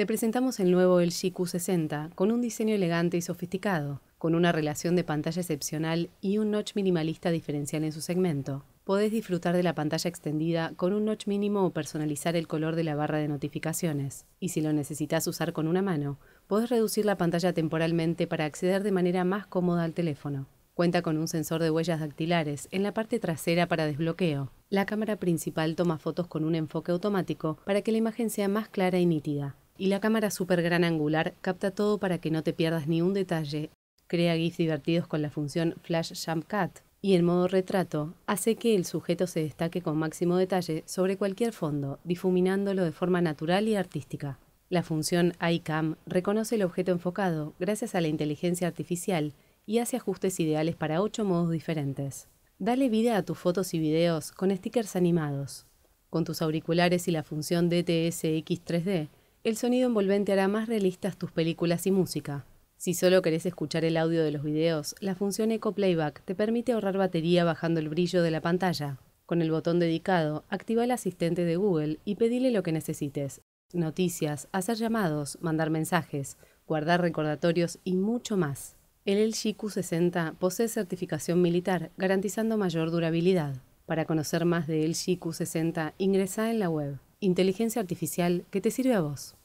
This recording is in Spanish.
Te presentamos el nuevo LG Q60 con un diseño elegante y sofisticado, con una relación de pantalla excepcional y un notch minimalista diferencial en su segmento. Podés disfrutar de la pantalla extendida con un notch mínimo o personalizar el color de la barra de notificaciones. Y si lo necesitas usar con una mano, podés reducir la pantalla temporalmente para acceder de manera más cómoda al teléfono. Cuenta con un sensor de huellas dactilares en la parte trasera para desbloqueo. La cámara principal toma fotos con un enfoque automático para que la imagen sea más clara y nítida y la cámara super gran angular capta todo para que no te pierdas ni un detalle, crea GIFs divertidos con la función Flash Jump Cut y el modo retrato hace que el sujeto se destaque con máximo detalle sobre cualquier fondo, difuminándolo de forma natural y artística. La función iCam reconoce el objeto enfocado gracias a la inteligencia artificial y hace ajustes ideales para ocho modos diferentes. Dale vida a tus fotos y videos con stickers animados. Con tus auriculares y la función DTSX 3D, el sonido envolvente hará más realistas tus películas y música. Si solo querés escuchar el audio de los videos, la función Eco Playback te permite ahorrar batería bajando el brillo de la pantalla. Con el botón dedicado, activa el asistente de Google y pedile lo que necesites. Noticias, hacer llamados, mandar mensajes, guardar recordatorios y mucho más. El LG Q60 posee certificación militar, garantizando mayor durabilidad. Para conocer más de LG Q60, ingresa en la web inteligencia artificial que te sirve a vos.